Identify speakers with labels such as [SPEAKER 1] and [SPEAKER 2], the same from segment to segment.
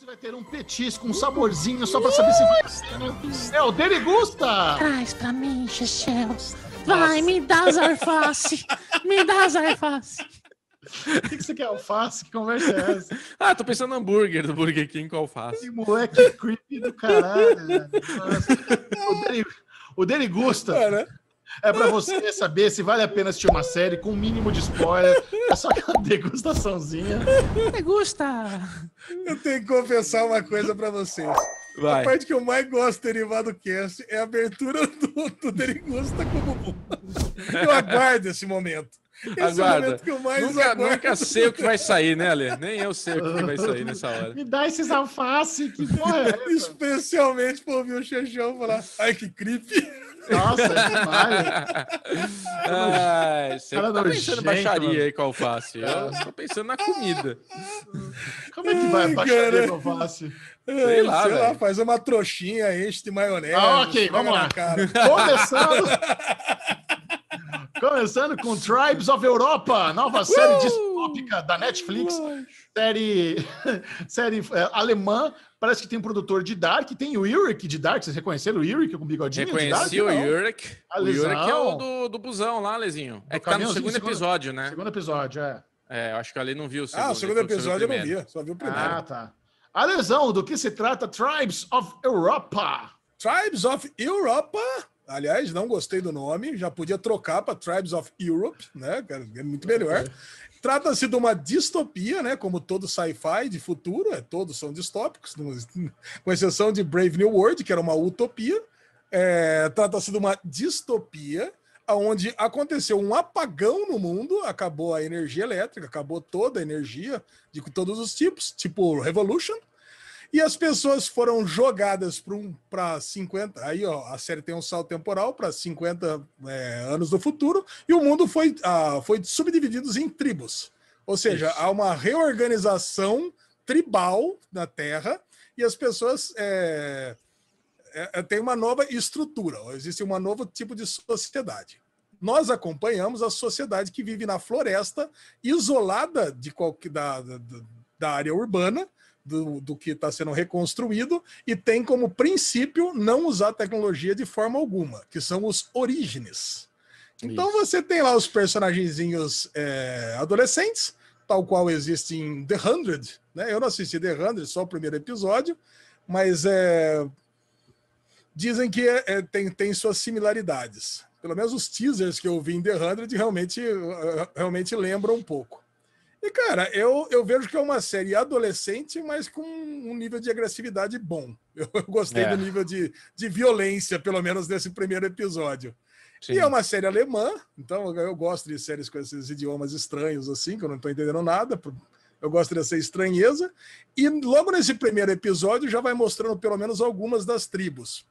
[SPEAKER 1] Você vai ter um petisco, um saborzinho só pra saber se
[SPEAKER 2] vai. Né?
[SPEAKER 1] É o Derigusta!
[SPEAKER 2] Traz pra mim, Chechels. Vai, me dá as alface. me dá as alface. O que, que você quer alface? Que conversa é essa? ah, tô pensando no hambúrguer do Burger King com alface. Que moleque
[SPEAKER 1] creepy do caralho. Né? O Derigusta. Gusta é, né? É para você saber se vale a pena assistir uma série com o um mínimo de spoiler. É só aquela degustaçãozinha.
[SPEAKER 2] Degusta! Eu tenho
[SPEAKER 3] que confessar uma coisa para vocês. Vai. A parte que eu mais gosto do Derivado Cast é a abertura do, do Derigusta como bom.
[SPEAKER 2] Eu aguardo esse momento.
[SPEAKER 3] Esse Aguarda. momento que eu mais nunca, aguardo. Nunca sei o que vai
[SPEAKER 2] sair, né, Alê? Nem eu sei o que vai sair nessa hora. Me
[SPEAKER 3] dá esses alface, que porra é Especialmente pra ouvir o Xexão falar, ai que creepy.
[SPEAKER 2] Nossa, que demais.
[SPEAKER 3] Ai,
[SPEAKER 2] você tá pensando em baixaria aí com alface. Eu tô pensando na comida. Como é que vai a baixaria com
[SPEAKER 3] alface? Sei lá, sei lá, faz uma trouxinha, enche de maionese. Ah, ok, vamos lá. Cara. Começando...
[SPEAKER 1] Começando com Tribes of Europa, nova série uh! distópica da Netflix, série, série é, alemã Parece que tem um produtor de Dark, tem o Yurik de Dark. Vocês reconheceram o Yurik com o bigodinho? Reconheci o Yurik.
[SPEAKER 2] O Yurik é o do, do busão lá, Lezinho. É que tá no segundo episódio, né? Segundo episódio, é. É, acho que ali não viu o segundo. Ah, o segundo episódio eu não vi, só vi o primeiro. Ah, tá.
[SPEAKER 1] A lesão, do que se trata Tribes of Europa? Tribes of Europa?
[SPEAKER 3] Aliás, não gostei do nome, já podia trocar para Tribes of Europe, né? É muito melhor. É. Trata-se de uma distopia, né? Como todo sci-fi de futuro, é, todos são distópicos, com exceção de Brave New World, que era uma utopia. É, Trata-se de uma distopia onde aconteceu um apagão no mundo, acabou a energia elétrica, acabou toda a energia de todos os tipos, tipo Revolution, e as pessoas foram jogadas para um, 50. Aí, ó, a série tem um salto temporal para 50 é, anos do futuro, e o mundo foi, ah, foi subdividido em tribos. Ou seja, Isso. há uma reorganização tribal na Terra, e as pessoas. É, é, é tem uma nova estrutura, existe um novo tipo de sociedade. Nós acompanhamos a sociedade que vive na floresta, isolada de qualquer, da, da, da área urbana, do, do que está sendo reconstruído e tem como princípio não usar tecnologia de forma alguma, que são os origens. Então Isso. você tem lá os personagenzinhos é, adolescentes, tal qual existe em The Hundred, né? Eu não assisti The Hundred, só o primeiro episódio, mas é, dizem que é, é, tem, tem suas similaridades. Pelo menos os teasers que eu vi em The Hundred realmente, é, realmente lembram um pouco. E, cara, eu, eu vejo que é uma série adolescente, mas com um nível de agressividade bom. Eu, eu gostei é. do nível de, de violência, pelo menos nesse primeiro episódio. Sim. E é uma série alemã, então eu gosto de séries com esses idiomas estranhos, assim, que eu não estou entendendo nada. Eu gosto dessa estranheza. E logo nesse primeiro episódio já vai mostrando pelo menos algumas das tribos.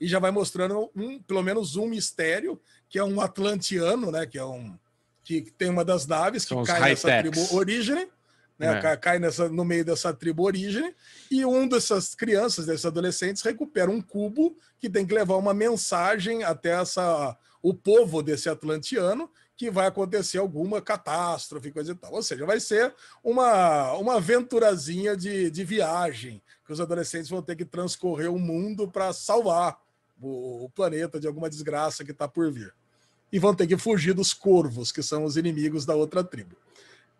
[SPEAKER 3] E já vai mostrando um, pelo menos um mistério, que é um atlantiano, né? Que é um que tem uma das naves que cai nessa tribo origem, né? É. Cai nessa, no meio dessa tribo origem, e um dessas crianças, desses adolescentes, recupera um cubo que tem que levar uma mensagem até essa, o povo desse atlantiano, que vai acontecer alguma catástrofe, coisa e tal. Ou seja, vai ser uma, uma aventurazinha de, de viagem, que os adolescentes vão ter que transcorrer o mundo para salvar o, o planeta de alguma desgraça que está por vir e vão ter que fugir dos corvos, que são os inimigos da outra tribo.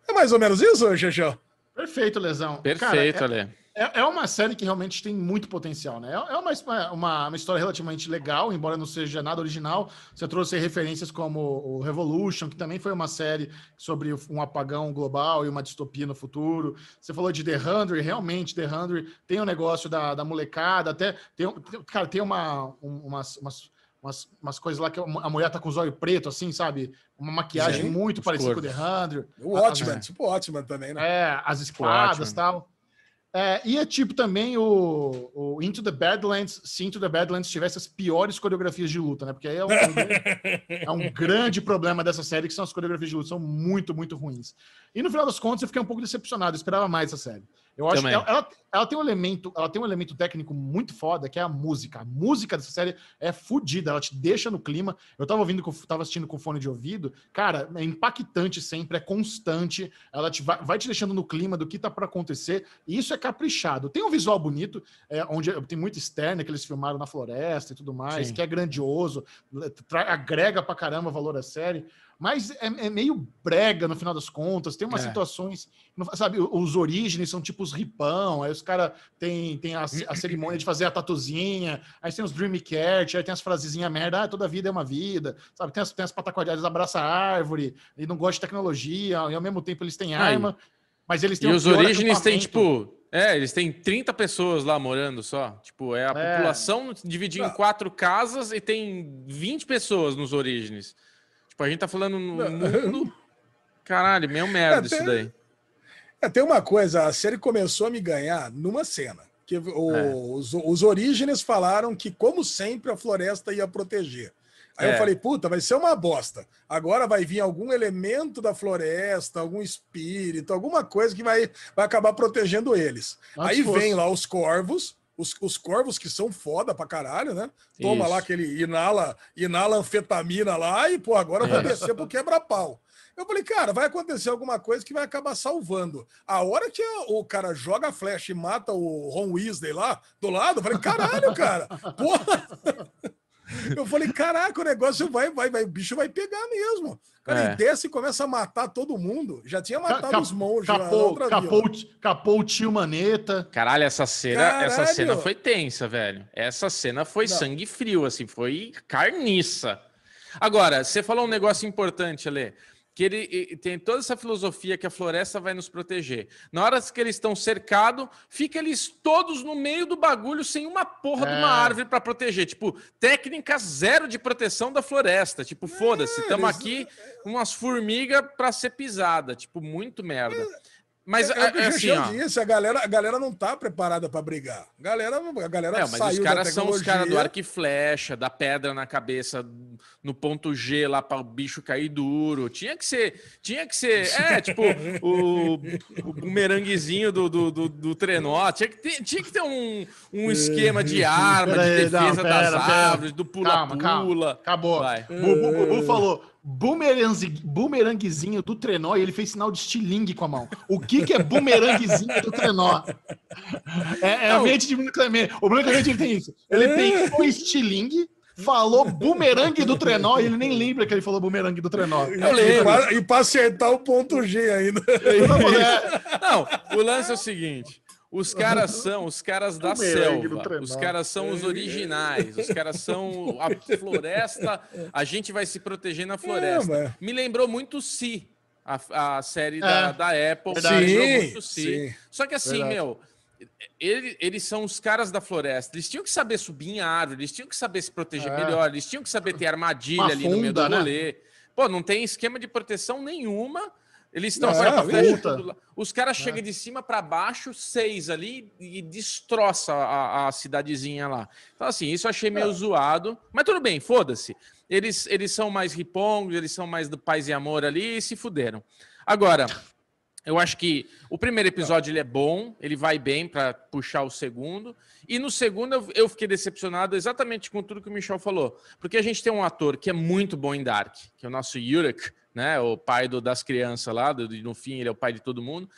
[SPEAKER 3] É mais ou menos isso, Jejão?
[SPEAKER 1] Perfeito, Lesão. Perfeito, é, Ale. É, é, uma série que realmente tem muito potencial, né? É, é uma, é uma, uma, história relativamente legal, embora não seja nada original. Você trouxe referências como o Revolution, que também foi uma série sobre um apagão global e uma distopia no futuro. Você falou de The Hundred, realmente, The Hundred tem o um negócio da, da molecada, até tem, cara, tem uma, uma, umas umas, umas coisas lá que a mulher tá com os olhos preto assim, sabe? Uma maquiagem Sim, muito parecida corpos. com o Deandre. O Watchman, né? tipo o Watchman também, né? É, as tipo espadas e tal. É, e é tipo também o, o, Into the Badlands, se Into the Badlands tivesse as piores coreografias de luta, né? Porque aí é um, é um grande problema dessa série, que são as coreografias de luta, são muito, muito ruins. E no final das contas, eu fiquei um pouco decepcionado, eu esperava mais essa série. Eu acho Também. que ela, ela, ela, tem um elemento, ela tem um elemento técnico muito foda, que é a música. A música dessa série é fodida, ela te deixa no clima. Eu tava ouvindo, tava assistindo com fone de ouvido, cara, é impactante sempre, é constante. Ela te vai, vai te deixando no clima do que tá para acontecer. E isso é caprichado. Tem um visual bonito, é, onde tem muito externa que eles filmaram na floresta e tudo mais, Sim. que é grandioso, agrega pra caramba valor à série mas é, é, meio brega no final das contas. Tem umas é. situações, sabe, os origens são tipo os ripão, aí os caras tem, tem a, a, hum, hum, cerimônia hum. de fazer a tatuzinha, aí tem os dreamcatch, aí tem as frasezinhas merda, ah, toda vida é uma vida, sabe, tem as, tem as pataquadiadas, abraça árvore, e não gosta de tecnologia, e ao mesmo tempo eles têm arma, mas eles têm E os origens têm
[SPEAKER 2] tipo é, eles têm 30 pessoas lá morando só. Tipo, é a é. população dividida em quatro casas e tem 20 pessoas nos origens. Tipo, a gente tá falando no mundo. Caralho, meio é, merda é, isso daí.
[SPEAKER 3] É, tem uma coisa, a série começou a me ganhar numa cena. Que o, é. os, os origens falaram que, como sempre, a floresta ia proteger. Aí é. eu falei, puta, vai ser uma bosta. Agora vai vir algum elemento da floresta, algum espírito, alguma coisa que vai, vai acabar protegendo eles. Mas aí vem lá os corvos, os, os corvos que são foda pra caralho, né? Toma Isso. lá aquele inala, inala anfetamina lá e, pô, agora eu vou é. descer pro quebra-pau. Eu falei, cara, vai acontecer alguma coisa que vai acabar salvando. A hora que o cara joga a flecha e mata o Ron Weasley lá do lado, eu falei, caralho, cara, porra. Eu falei, caraca, o negócio vai, vai, vai, o bicho vai pegar mesmo. Cara, é. ele desce e começa a matar todo mundo. Já tinha matado Cap, os monges. Capou, capou,
[SPEAKER 1] capou, o tio Maneta.
[SPEAKER 2] Caralho, essa cena, Caralho. essa cena foi tensa, velho. Essa cena foi Não. sangue frio, assim, foi carniça. Agora, você falou um negócio importante, Ale que ele tem toda essa filosofia que a floresta vai nos proteger. Na hora que eles estão cercados, fica eles todos no meio do bagulho sem uma porra é. de uma é. árvore para proteger. Tipo, técnica zero de proteção da floresta. Tipo, é, foda-se, estamos eles... aqui com umas formigas para ser pisada. Tipo, muito merda. É. Mas é, é, é assim, ó,
[SPEAKER 3] disse, a galera, a galera não tá preparada para brigar. A galera, a galera é, mas saiu os caras são os caras do arco
[SPEAKER 2] e flecha, da pedra na cabeça, no ponto G lá para o bicho cair duro. Tinha que ser, tinha que ser, é, tipo o, o bumeranguezinho do, do, do, do, trenó. Tinha que ter, tinha que ter um, um é. esquema de arma, de defesa não, pera, das pera, árvores, pera.
[SPEAKER 1] do pula-pula. Acabou. Vai. O Bubu falou, Boomerangzinho, boomerangzinho do trenó e ele fez sinal de estilingue com a mão. O que, que é boomerangzinho do trenó? É, é a mente de Bruno Clemente. O Bruno Clemente ele tem isso. Ele é. pensou estilingue, falou bumerangue do trenó e ele nem lembra que ele falou bumerangue do trenó. É, e, e para
[SPEAKER 3] acertar o ponto G ainda. É.
[SPEAKER 2] Não, o lance é o seguinte: É os caras são os caras da selva, os caras são os originais, os caras são a floresta. A gente vai se proteger na é, floresta. É, Me lembrou muito Si, a, a série é. da, da Apple. Sim, muito si. Sim. Só que assim, Verdade. meu, ele, eles são os caras da floresta. Eles tinham que saber subir em árvore, eles tinham que saber se proteger é. melhor, eles tinham que saber ter armadilha Uma ali funda, no meio do né? rolê. Né? Pô, não tem esquema de proteção nenhuma. Eles estão é Os caras é. chegam de cima para baixo, seis ali, e destroça a, a, cidadezinha lá. Então, assim, isso eu achei meio é. zoado. Mas tudo bem, foda-se. Eles, eles são mais ripongos, eles são mais do paz e amor ali e se fuderam. Agora, eu acho que o primeiro episódio ele é bom, ele vai bem para puxar o segundo. E no segundo eu, fiquei decepcionado exatamente com tudo que o Michel falou. Porque a gente tem um ator que é muito bom em Dark, que é o nosso Yurik, né? O pai do, das crianças lá, do, no fim ele é o pai de todo mundo.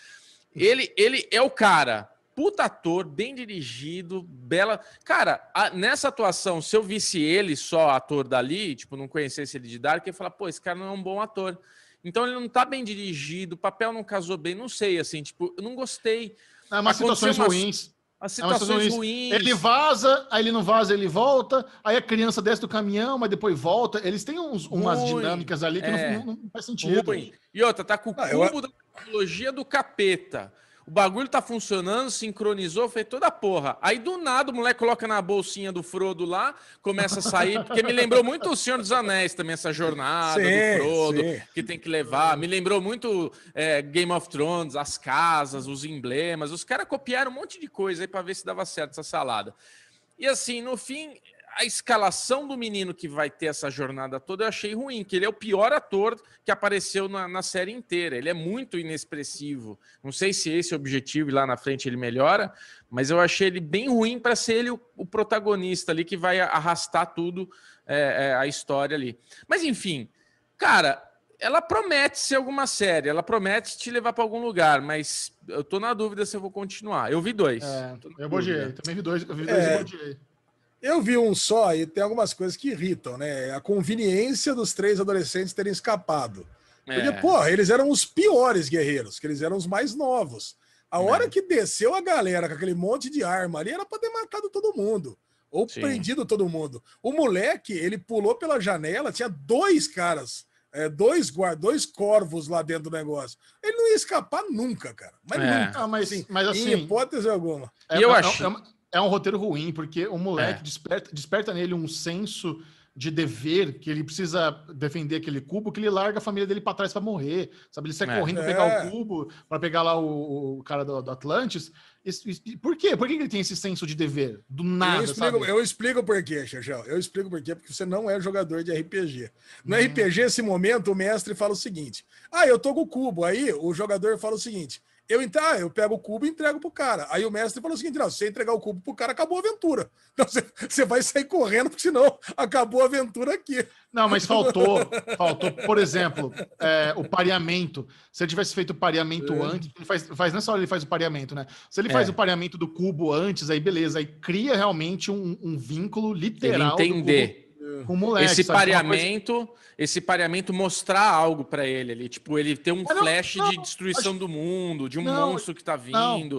[SPEAKER 2] Ele, ele é o cara, puta ator, bem dirigido, bela. Cara, a, nessa atuação, se eu visse ele só ator dali, tipo, não conhecesse ele de Dark, eu ia falar, pô, esse cara não é um bom ator. Então ele não tá bem dirigido, o papel não casou bem, não sei, assim, tipo, eu não gostei. É, mas situações umas... ruins. As situações ruins. Ele
[SPEAKER 1] vaza, aí ele não vaza, ele volta, aí a criança
[SPEAKER 2] desce do caminhão, mas depois volta. Eles têm uns, umas dinâmicas ali que é. não, não, faz sentido. Ruim. E outra, tá com o cubo ah, eu... da tecnologia do capeta. O bagulho tá funcionando, sincronizou, fez toda a porra. Aí do nada o moleque coloca na bolsinha do Frodo lá, começa a sair, porque me lembrou muito o Senhor dos Anéis também, essa jornada sim, do Frodo, sim. que tem que levar. Me lembrou muito é, Game of Thrones, as casas, os emblemas. Os caras copiaram um monte de coisa aí pra ver se dava certo essa salada. E assim, no fim, a escalação do menino que vai ter essa jornada toda eu achei ruim, que ele é o pior ator que apareceu na, na série inteira. Ele é muito inexpressivo. Não sei se esse é o objetivo e lá na frente ele melhora, mas eu achei ele bem ruim para ser ele o, o, protagonista ali que vai arrastar tudo é, é, a história ali. Mas enfim, cara, ela promete ser alguma série, ela promete te levar para algum lugar, mas eu tô na dúvida se eu vou continuar. Eu vi dois.
[SPEAKER 1] É, eu dúvida. também vi dois, eu vi
[SPEAKER 2] dois é,
[SPEAKER 3] e eu vi um só e tem algumas coisas que irritam, né? A conveniência dos três adolescentes terem escapado.
[SPEAKER 1] É.
[SPEAKER 2] Porque, porra,
[SPEAKER 3] eles eram os piores guerreiros, que eles eram os mais novos. A é. hora que desceu a galera com aquele monte de arma ali, era pra ter matado todo mundo. Ou Sim. prendido todo mundo. O moleque, ele pulou pela janela, tinha dois caras, é, dois dois corvos
[SPEAKER 1] lá dentro do negócio. Ele não ia escapar nunca, cara. Mas é. nunca. Ah, mas, assim, mas assim, em hipótese alguma. É, eu é acho é um roteiro ruim, porque o moleque é. desperta, desperta nele um senso de dever que ele precisa defender aquele cubo que ele larga a família dele para trás para morrer sabe ele sai é. correndo é. pegar o é. cubo para pegar lá o, o cara do, do Atlantis isso, isso, por quê por que ele tem esse senso de dever do nada eu explico, sabe? Eu explico por quê Xaxão. eu explico por
[SPEAKER 3] quê porque você não é jogador de RPG no hum. RPG esse momento o mestre fala o seguinte ah eu tô com o cubo aí o jogador fala o seguinte eu, ah, eu pego o cubo e entrego pro cara. Aí o mestre falou o seguinte: não, se você entregar o cubo pro cara, acabou a aventura. Então, você, você vai sair correndo, porque senão
[SPEAKER 1] acabou a aventura aqui. Não, mas faltou, faltou, por exemplo, é, o pareamento. Se ele tivesse feito o pareamento é. antes, ele faz, faz nessa é hora ele faz o pareamento, né? Se ele é. faz o pareamento do cubo antes, aí beleza, aí cria realmente um, um vínculo literal. Ele entender.
[SPEAKER 2] É. com moleque. Esse pareamento, coisa... esse pareamento mostrar algo para ele ali, tipo, ele ter um não, flash não, de destruição acho... do mundo, de um não, monstro que tá vindo.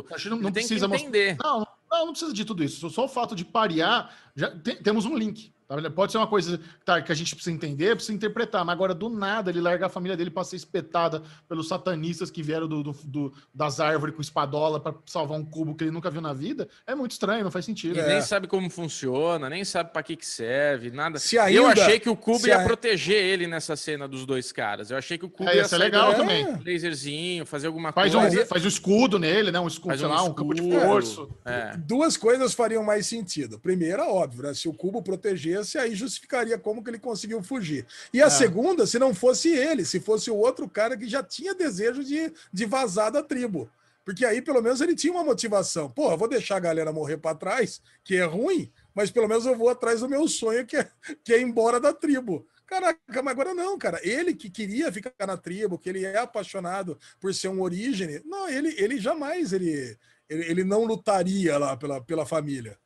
[SPEAKER 2] Não, acho não, não precisa
[SPEAKER 1] entender. Mostrar, não, não, precisa de tudo isso. Só o fato de parear, já tem, temos um link. Pode ser uma coisa tá, que a gente precisa entender, precisa interpretar, mas agora do nada ele larga a família dele para ser espetada pelos satanistas que vieram do, do, do das árvores com espadola para salvar um cubo que ele nunca viu na vida. É muito estranho, não faz sentido. Ele é. nem
[SPEAKER 2] sabe como funciona, nem sabe para que, que serve, nada. Se ainda, eu achei que o cubo ia a... proteger ele nessa cena dos dois caras. Eu achei que o cubo é, ia ser legal do... também. Um é. laserzinho, fazer alguma faz coisa. Um, faz
[SPEAKER 1] um escudo nele, né? Um escudo, faz um, lá, escudo.
[SPEAKER 2] um de força. É.
[SPEAKER 3] Duas coisas fariam mais sentido. Primeiro, é óbvio, né? se o cubo proteger segurança, e aí justificaria como que ele conseguiu fugir. E a é. segunda, se não fosse ele, se fosse o outro cara que já tinha desejo de, de vazar da tribo. Porque aí, pelo menos, ele tinha uma motivação. Porra, vou deixar a galera morrer para trás, que é ruim, mas pelo menos eu vou atrás do meu sonho, que é, que é ir embora da tribo. Caraca, mas agora não, cara. Ele que queria ficar na tribo, que ele é apaixonado por ser um origem. Não, ele, ele jamais ele, ele, ele não lutaria lá pela, pela família.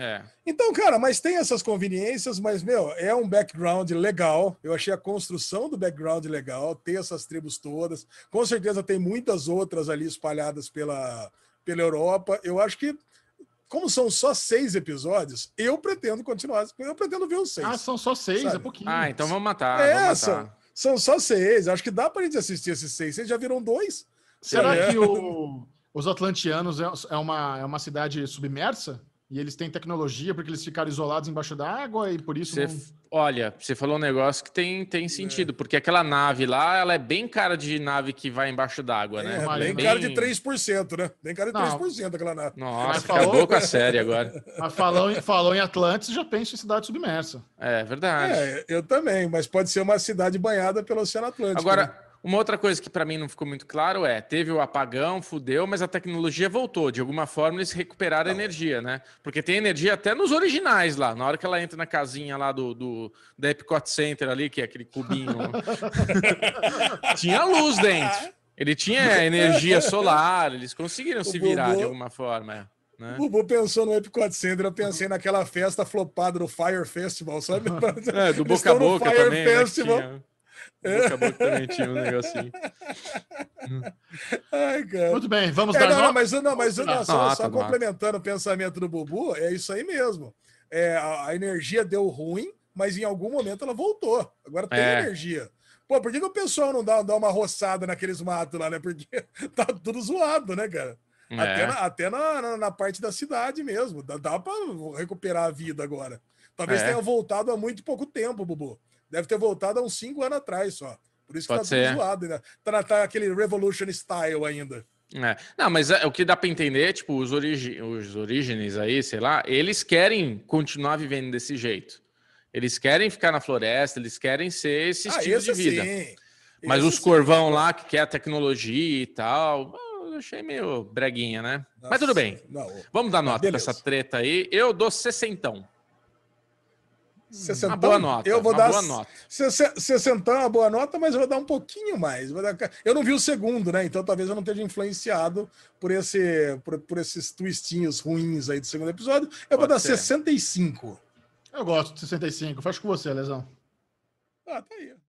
[SPEAKER 3] É. Então, cara, mas tem essas conveniências, mas, meu, é um background legal. Eu achei a construção do background legal, ter essas tribos todas. Com certeza tem muitas outras ali espalhadas pela, pela Europa. Eu acho que, como são só seis episódios, eu pretendo continuar. Eu pretendo ver os seis. Ah, são
[SPEAKER 2] só seis? É sabe? É pouquinho. Ah, então vamos matar. É vamos Matar.
[SPEAKER 1] São só seis. Acho que dá pra gente assistir esses seis. Vocês já viram dois?
[SPEAKER 2] Será é. que o,
[SPEAKER 1] os Atlantianos é, é, uma, é uma cidade submersa? E eles têm tecnologia porque eles ficaram isolados embaixo da água e por isso. Cê, não...
[SPEAKER 2] Olha, você falou um negócio que tem, tem é. sentido, é. porque aquela nave lá, ela é bem cara de nave que vai embaixo d'água, né? É, bem, bem é cara de
[SPEAKER 1] 3%, né? Bem cara de não. 3% aquela nave. Nossa,
[SPEAKER 2] Mas falou... acabou com a série agora.
[SPEAKER 1] Mas falou, em, falou em Atlantis, já pensa em cidade submersa.
[SPEAKER 2] É verdade. É,
[SPEAKER 1] eu
[SPEAKER 3] também, mas pode ser uma cidade banhada pelo Oceano Atlântico. Agora, né?
[SPEAKER 2] Uma outra coisa que para mim não ficou muito claro é, teve o apagão, fudeu, mas a tecnologia voltou. De alguma forma eles recuperaram energia, né? Porque tem energia até nos originais lá. Na hora que ela entra na casinha lá do, do da Epcot Center ali, que é aquele cubinho. tinha luz dentro. Ele tinha energia solar, eles conseguiram o se virar Bobo, de alguma forma. É, né? O
[SPEAKER 3] Bubu pensou no Epcot Center, eu pensei naquela festa flopada do Fire Festival, sabe? É, do boca a boca também. Né? Festival. Né?
[SPEAKER 2] Boca a um negocinho.
[SPEAKER 3] Ai, cara. Muito bem, vamos é, dar não, nota? Mas, não, mas não, só, só complementando o pensamento do Bubu, é isso aí mesmo. É, a, a, energia deu ruim, mas em algum momento ela voltou. Agora tem é. energia. Pô, por que, que o pessoal não dá, dá uma roçada naqueles matos lá, né? Porque tá tudo zoado, né, cara? É. Até, na, até na, na, na, parte da cidade mesmo. Dá, dá para recuperar a vida agora. Talvez é. tenha voltado há muito pouco tempo, Bubu. Deve ter voltado há uns 5 anos atrás só. Por isso que Pode tá ser. tudo zoado ainda. Né? Tá, tá aquele Revolution Style ainda.
[SPEAKER 2] É. Não, mas é, o que dá para entender, é, tipo, os, origi os origens aí, sei lá, eles querem continuar vivendo desse jeito. Eles querem ficar na floresta, eles querem ser esse ah, estilo de vida. Sim. Mas esse os corvão sim. Né? lá, que quer a tecnologia e tal, eu achei meio breguinha, né? Nossa, mas tudo bem. Não, Vamos dar nota para essa treta aí. Eu dou sessentão. 60 uma boa nota. Eu vou dar boa nota.
[SPEAKER 3] 60 é uma boa nota, mas eu vou dar um pouquinho mais. Eu não vi o segundo, né? Então talvez eu não esteja influenciado por, esse, por, por esses twistinhos
[SPEAKER 1] ruins aí do segundo episódio. Eu Pode vou dar ser. 65. Eu gosto de 65. Faz com você, Lesão.
[SPEAKER 3] Ah, tá aí.